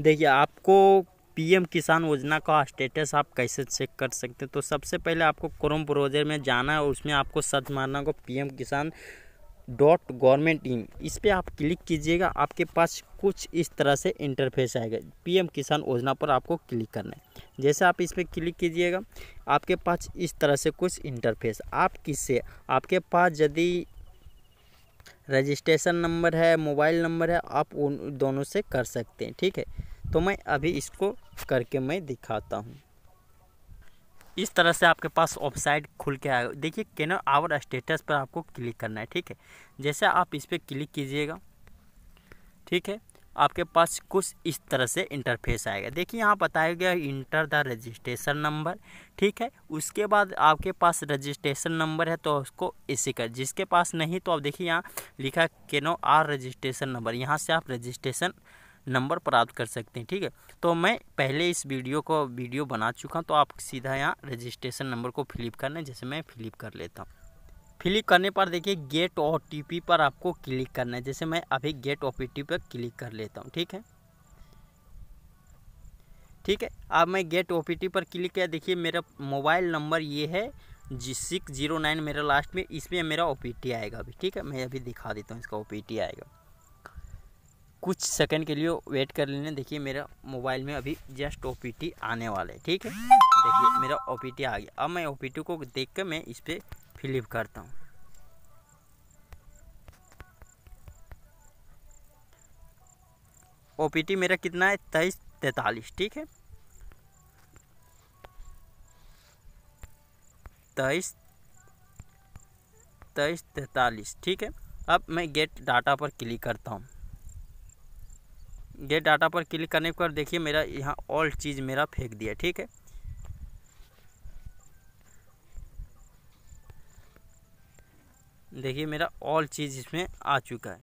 देखिए आपको पीएम किसान योजना का स्टेटस आप कैसे चेक कर सकते हैं तो सबसे पहले आपको क्रोम ब्राउज़र में जाना है उसमें आपको सर्च मारना होगा पीएम किसान डॉट गवर्नमेंट इन इस पर आप क्लिक कीजिएगा आपके पास कुछ इस तरह से इंटरफेस आएगा पीएम किसान योजना पर आपको क्लिक करना है जैसे आप इस पर क्लिक कीजिएगा आपके पास इस तरह से कुछ इंटरफेस आप किससे आपके पास यदि रजिस्ट्रेशन नंबर है मोबाइल नंबर है आप उन दोनों से कर सकते हैं ठीक है तो मैं अभी इसको करके मैं दिखाता हूँ इस तरह से आपके पास वेबसाइट खुल के आएगा देखिए कैन आवर स्टेटस पर आपको क्लिक करना है ठीक है जैसे आप इस पर क्लिक कीजिएगा ठीक है आपके पास कुछ इस तरह से इंटरफेस आएगा देखिए यहाँ बताया गया इंटर द रजिस्ट्रेशन नंबर ठीक है उसके बाद आपके पास रजिस्ट्रेशन नंबर है तो उसको इसी कर जिसके पास नहीं तो आप देखिए यहाँ लिखा केनो आर रजिस्ट्रेशन नंबर यहाँ से आप रजिस्ट्रेशन नंबर प्राप्त कर सकते हैं ठीक है तो मैं पहले इस वीडियो को वीडियो बना चुका हूँ तो आप सीधा यहाँ रजिस्ट्रेशन नंबर को फिलिप करना जैसे मैं फिलिप कर लेता हूँ क्लिक करने पर देखिए गेट ओ पर आपको क्लिक करना है जैसे मैं अभी गेट ओ पर क्लिक कर लेता हूँ ठीक है ठीक है अब मैं गेट ओ पर क्लिक किया देखिए मेरा मोबाइल नंबर ये है जी सिक्स जीरो नाइन मेरा लास्ट में इसमें मेरा ओ आएगा अभी ठीक है मैं अभी दिखा देता हूँ इसका ओ आएगा कुछ सेकंड के लिए वेट कर लेने देखिए मेरा मोबाइल में अभी जस्ट ओ आने वाला है ठीक है देखिए मेरा ओ आ गया अब मैं ओ को देख कर मैं इस पर फिलिप करता हूँ ओ मेरा कितना है तेईस तैतालीस ठीक है तेईस तेईस तैतालीस ठीक है अब मैं गेट डाटा पर क्लिक करता हूँ गेट डाटा पर क्लिक करने पर देखिए मेरा यहाँ ऑल चीज़ मेरा फेंक दिया ठीक है देखिए मेरा ऑल चीज़ इसमें आ चुका है